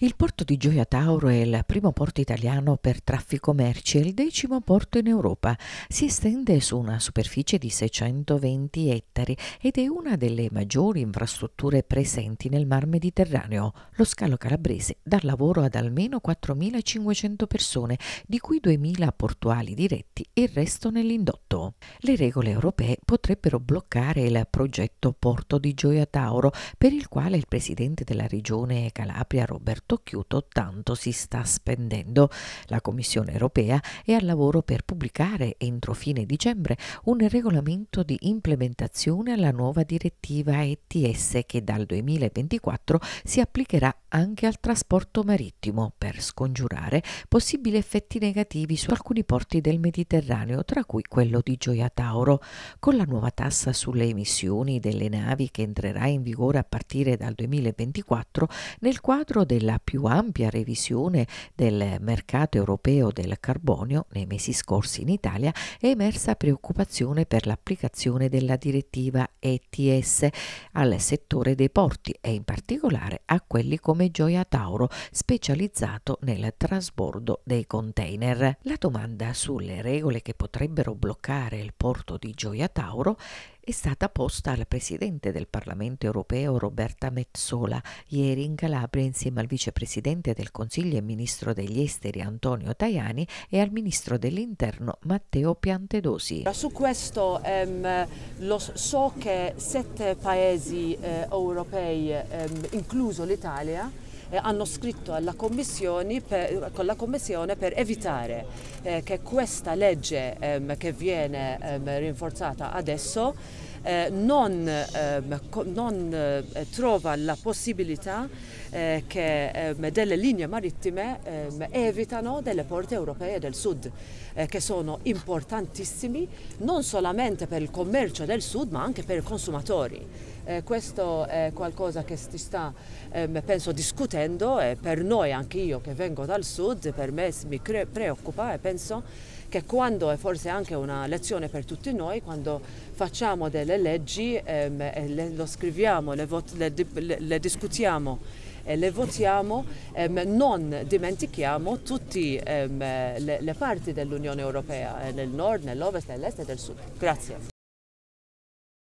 Il porto di Gioia Tauro è il primo porto italiano per traffico merci e il decimo porto in Europa. Si estende su una superficie di 620 ettari ed è una delle maggiori infrastrutture presenti nel Mar Mediterraneo. Lo scalo calabrese dà lavoro ad almeno 4.500 persone, di cui 2.000 portuali diretti e il resto nell'indotto. Le regole europee potrebbero bloccare il progetto Porto di Gioia Tauro, per il quale il presidente della regione Calabria Roberto porto chiuto tanto si sta spendendo. La Commissione europea è al lavoro per pubblicare entro fine dicembre un regolamento di implementazione alla nuova direttiva ETS che dal 2024 si applicherà anche al trasporto marittimo per scongiurare possibili effetti negativi su alcuni porti del Mediterraneo, tra cui quello di Gioia Tauro. Con la nuova tassa sulle emissioni delle navi che entrerà in vigore a partire dal 2024, nel quadro della più ampia revisione del mercato europeo del carbonio nei mesi scorsi in Italia è emersa preoccupazione per l'applicazione della direttiva ETS al settore dei porti e in particolare a quelli come Gioia Tauro specializzato nel trasbordo dei container. La domanda sulle regole che potrebbero bloccare il porto di Gioia Tauro è stata posta alla Presidente del Parlamento europeo Roberta Metsola ieri in Calabria insieme al Vicepresidente del Consiglio e Ministro degli Esteri Antonio Tajani e al Ministro dell'Interno Matteo Piantedosi. Su questo ehm, lo, so che sette paesi eh, europei, ehm, incluso l'Italia, eh, hanno scritto per, con la Commissione per evitare eh, che questa legge ehm, che viene ehm, rinforzata adesso eh, non, ehm, non eh, trova la possibilità eh, che ehm, delle linee marittime ehm, evitano delle porte europee del sud, eh, che sono importantissimi non solamente per il commercio del sud ma anche per i consumatori. Eh, questo è qualcosa che si sta, ehm, penso, discutendo discutendo e per noi, anche io che vengo dal sud, per me mi preoccupa e penso che quando, e forse anche una lezione per tutti noi, quando facciamo delle leggi ehm, e le, lo scriviamo, le, le, le discutiamo e le votiamo, ehm, non dimentichiamo tutte ehm, le, le parti dell'Unione Europea, eh, nel nord, nell'ovest, nell'est e nel sud. Grazie.